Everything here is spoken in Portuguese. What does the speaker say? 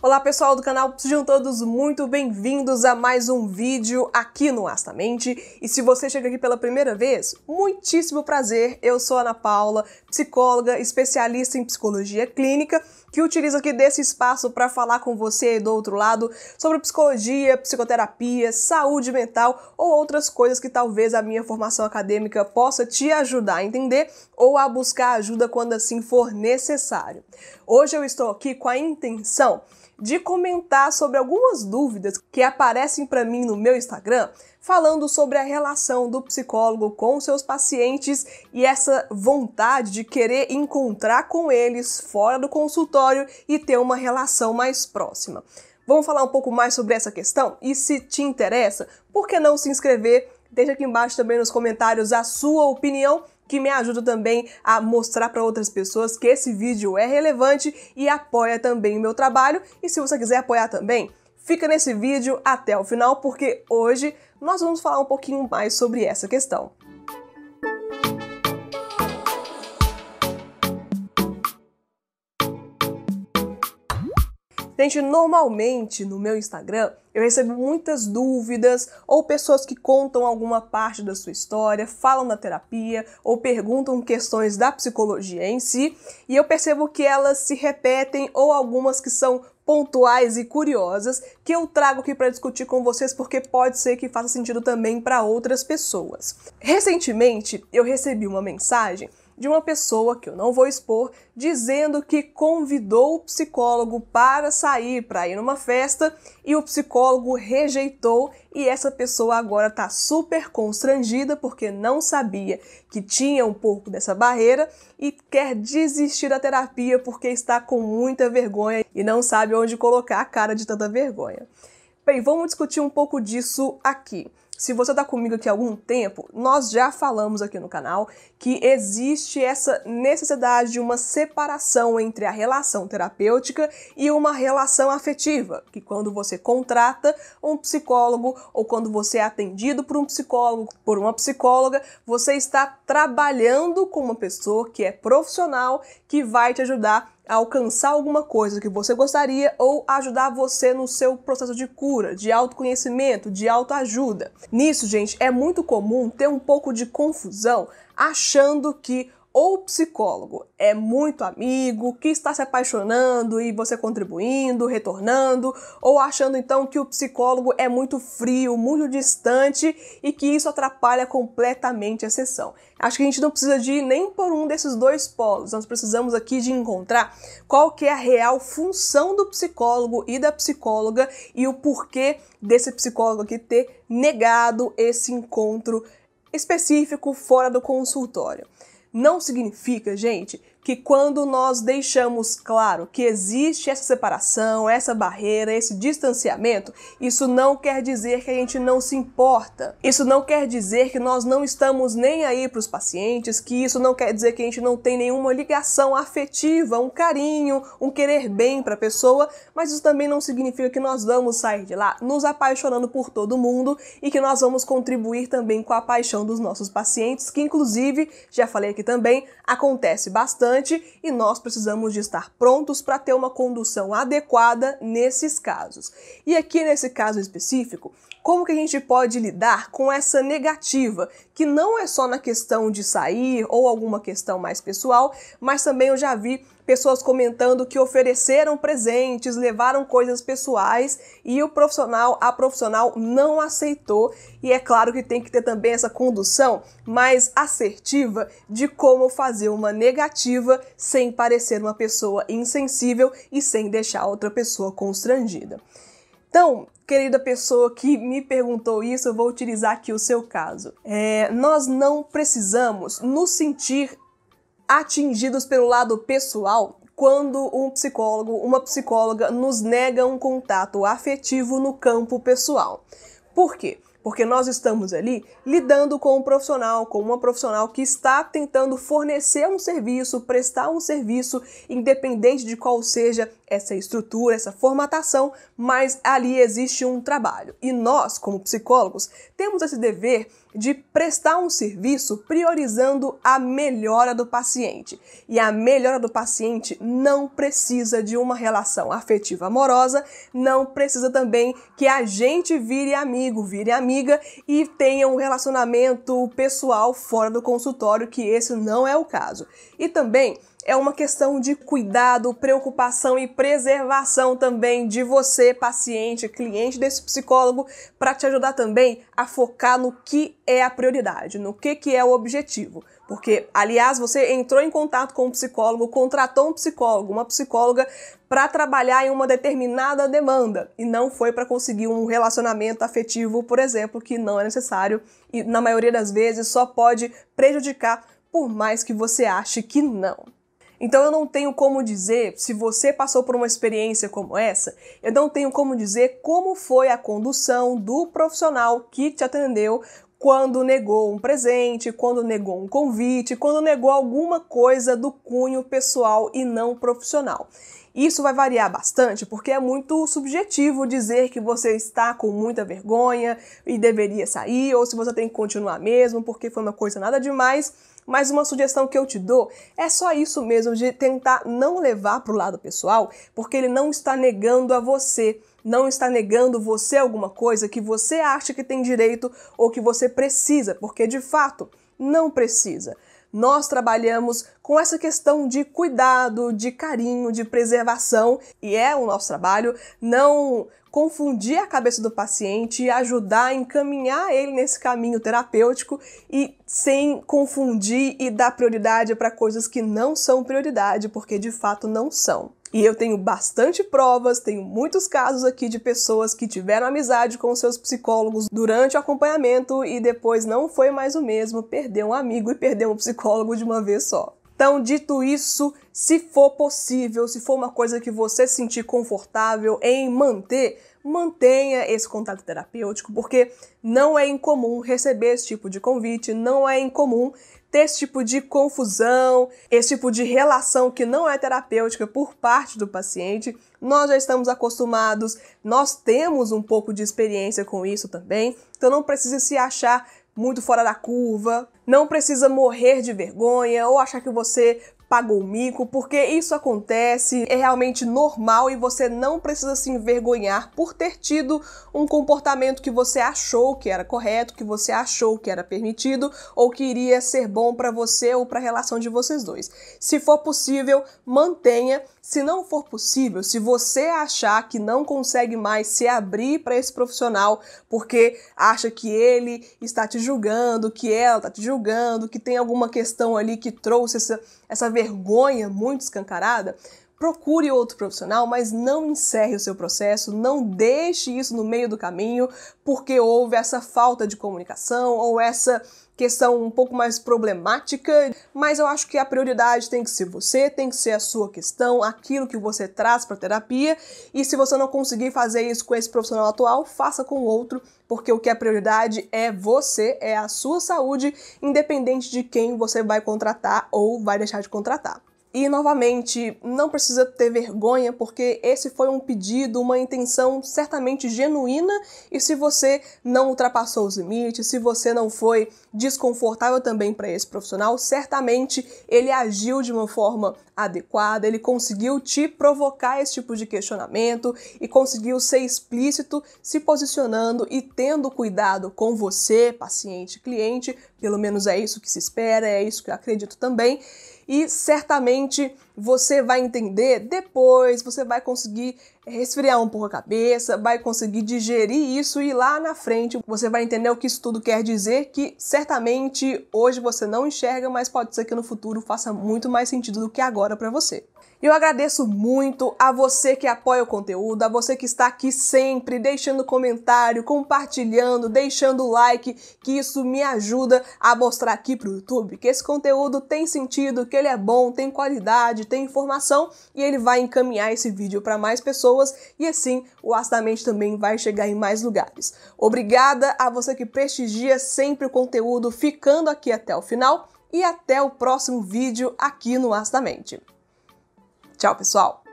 Olá pessoal do canal, sejam todos muito bem-vindos a mais um vídeo aqui no Astamente. E se você chega aqui pela primeira vez, muitíssimo prazer, eu sou Ana Paula, psicóloga, especialista em psicologia clínica, que utilizo aqui desse espaço para falar com você aí do outro lado sobre psicologia, psicoterapia, saúde mental ou outras coisas que talvez a minha formação acadêmica possa te ajudar a entender ou a buscar ajuda quando assim for necessário. Hoje eu estou aqui com a intenção de comentar sobre algumas dúvidas que aparecem para mim no meu Instagram, falando sobre a relação do psicólogo com seus pacientes e essa vontade de querer encontrar com eles fora do consultório e ter uma relação mais próxima. Vamos falar um pouco mais sobre essa questão? E se te interessa, por que não se inscrever? Deixa aqui embaixo também nos comentários a sua opinião que me ajuda também a mostrar para outras pessoas que esse vídeo é relevante e apoia também o meu trabalho. E se você quiser apoiar também, Fica nesse vídeo até o final porque hoje nós vamos falar um pouquinho mais sobre essa questão. Gente, normalmente no meu Instagram eu recebo muitas dúvidas ou pessoas que contam alguma parte da sua história, falam da terapia ou perguntam questões da psicologia em si, e eu percebo que elas se repetem ou algumas que são pontuais e curiosas que eu trago aqui para discutir com vocês porque pode ser que faça sentido também para outras pessoas. Recentemente, eu recebi uma mensagem de uma pessoa que eu não vou expor, dizendo que convidou o psicólogo para sair, para ir numa festa, e o psicólogo rejeitou, e essa pessoa agora está super constrangida porque não sabia que tinha um pouco dessa barreira e quer desistir da terapia porque está com muita vergonha e não sabe onde colocar a cara de tanta vergonha. Bem, vamos discutir um pouco disso aqui. Se você está comigo aqui há algum tempo, nós já falamos aqui no canal que existe essa necessidade de uma separação entre a relação terapêutica e uma relação afetiva, que quando você contrata um psicólogo ou quando você é atendido por um psicólogo, por uma psicóloga, você está trabalhando com uma pessoa que é profissional, que vai te ajudar alcançar alguma coisa que você gostaria ou ajudar você no seu processo de cura, de autoconhecimento, de autoajuda. Nisso, gente, é muito comum ter um pouco de confusão achando que ou psicólogo é muito amigo, que está se apaixonando e você contribuindo, retornando, ou achando então que o psicólogo é muito frio, muito distante e que isso atrapalha completamente a sessão. Acho que a gente não precisa de ir nem por um desses dois polos, nós precisamos aqui de encontrar qual que é a real função do psicólogo e da psicóloga e o porquê desse psicólogo aqui ter negado esse encontro específico fora do consultório. Não significa, gente, que quando nós deixamos claro que existe essa separação, essa barreira, esse distanciamento, isso não quer dizer que a gente não se importa. Isso não quer dizer que nós não estamos nem aí para os pacientes, que isso não quer dizer que a gente não tem nenhuma ligação afetiva, um carinho, um querer bem para a pessoa, mas isso também não significa que nós vamos sair de lá nos apaixonando por todo mundo e que nós vamos contribuir também com a paixão dos nossos pacientes, que inclusive, já falei aqui também, acontece bastante importante e nós precisamos de estar prontos para ter uma condução adequada nesses casos. E aqui nesse caso específico, como que a gente pode lidar com essa negativa, que não é só na questão de sair ou alguma questão mais pessoal, mas também eu já vi pessoas comentando que ofereceram presentes, levaram coisas pessoais e o profissional, a profissional não aceitou. E é claro que tem que ter também essa condução mais assertiva de como fazer uma negativa sem parecer uma pessoa insensível e sem deixar outra pessoa constrangida. Então, querida pessoa que me perguntou isso, eu vou utilizar aqui o seu caso. É, nós não precisamos nos sentir atingidos pelo lado pessoal quando um psicólogo, uma psicóloga nos nega um contato afetivo no campo pessoal. Por quê? porque nós estamos ali lidando com um profissional, com uma profissional que está tentando fornecer um serviço, prestar um serviço, independente de qual seja essa estrutura, essa formatação, mas ali existe um trabalho. E nós, como psicólogos, temos esse dever de prestar um serviço priorizando a melhora do paciente. E a melhora do paciente não precisa de uma relação afetiva amorosa, não precisa também que a gente vire amigo, vire amiga e tenha um relacionamento pessoal fora do consultório, que esse não é o caso. E também é uma questão de cuidado, preocupação e preservação também de você, paciente, cliente desse psicólogo, para te ajudar também a focar no que é a prioridade, no que, que é o objetivo. Porque, aliás, você entrou em contato com um psicólogo, contratou um psicólogo, uma psicóloga, para trabalhar em uma determinada demanda e não foi para conseguir um relacionamento afetivo, por exemplo, que não é necessário e, na maioria das vezes, só pode prejudicar, por mais que você ache que não. Então eu não tenho como dizer, se você passou por uma experiência como essa, eu não tenho como dizer como foi a condução do profissional que te atendeu quando negou um presente, quando negou um convite, quando negou alguma coisa do cunho pessoal e não profissional. Isso vai variar bastante, porque é muito subjetivo dizer que você está com muita vergonha e deveria sair, ou se você tem que continuar mesmo, porque foi uma coisa nada demais mas uma sugestão que eu te dou é só isso mesmo de tentar não levar para o lado pessoal, porque ele não está negando a você, não está negando você alguma coisa que você acha que tem direito ou que você precisa, porque de fato não precisa nós trabalhamos com essa questão de cuidado, de carinho, de preservação, e é o nosso trabalho não confundir a cabeça do paciente e ajudar a encaminhar ele nesse caminho terapêutico e sem confundir e dar prioridade para coisas que não são prioridade, porque de fato não são. E eu tenho bastante provas, tenho muitos casos aqui de pessoas que tiveram amizade com seus psicólogos durante o acompanhamento e depois não foi mais o mesmo, perdeu um amigo e perdeu um psicólogo de uma vez só. Então, dito isso, se for possível, se for uma coisa que você sentir confortável em manter, mantenha esse contato terapêutico, porque não é incomum receber esse tipo de convite, não é incomum ter esse tipo de confusão, esse tipo de relação que não é terapêutica por parte do paciente. Nós já estamos acostumados, nós temos um pouco de experiência com isso também, então não precisa se achar muito fora da curva, não precisa morrer de vergonha ou achar que você pagou o mico, porque isso acontece, é realmente normal e você não precisa se envergonhar por ter tido um comportamento que você achou que era correto, que você achou que era permitido ou que iria ser bom para você ou para a relação de vocês dois. Se for possível, mantenha se não for possível, se você achar que não consegue mais se abrir para esse profissional porque acha que ele está te julgando, que ela está te julgando, que tem alguma questão ali que trouxe essa, essa vergonha muito escancarada, Procure outro profissional, mas não encerre o seu processo, não deixe isso no meio do caminho, porque houve essa falta de comunicação ou essa questão um pouco mais problemática, mas eu acho que a prioridade tem que ser você, tem que ser a sua questão, aquilo que você traz para terapia, e se você não conseguir fazer isso com esse profissional atual, faça com outro, porque o que é prioridade é você, é a sua saúde, independente de quem você vai contratar ou vai deixar de contratar. E novamente, não precisa ter vergonha, porque esse foi um pedido, uma intenção certamente genuína, e se você não ultrapassou os limites, se você não foi desconfortável também para esse profissional, certamente ele agiu de uma forma adequada, ele conseguiu te provocar esse tipo de questionamento e conseguiu ser explícito, se posicionando e tendo cuidado com você, paciente, cliente, pelo menos é isso que se espera, é isso que eu acredito também e certamente você vai entender depois, você vai conseguir resfriar um pouco a cabeça, vai conseguir digerir isso e lá na frente você vai entender o que isso tudo quer dizer, que certamente hoje você não enxerga, mas pode ser que no futuro faça muito mais sentido do que agora para você. Eu agradeço muito a você que apoia o conteúdo, a você que está aqui sempre deixando comentário, compartilhando, deixando like, que isso me ajuda a mostrar aqui para o YouTube que esse conteúdo tem sentido, que ele é bom, tem qualidade, tem informação e ele vai encaminhar esse vídeo para mais pessoas e assim o Astamente também vai chegar em mais lugares. Obrigada a você que prestigia sempre o conteúdo, ficando aqui até o final e até o próximo vídeo aqui no Astamente. Tchau, pessoal!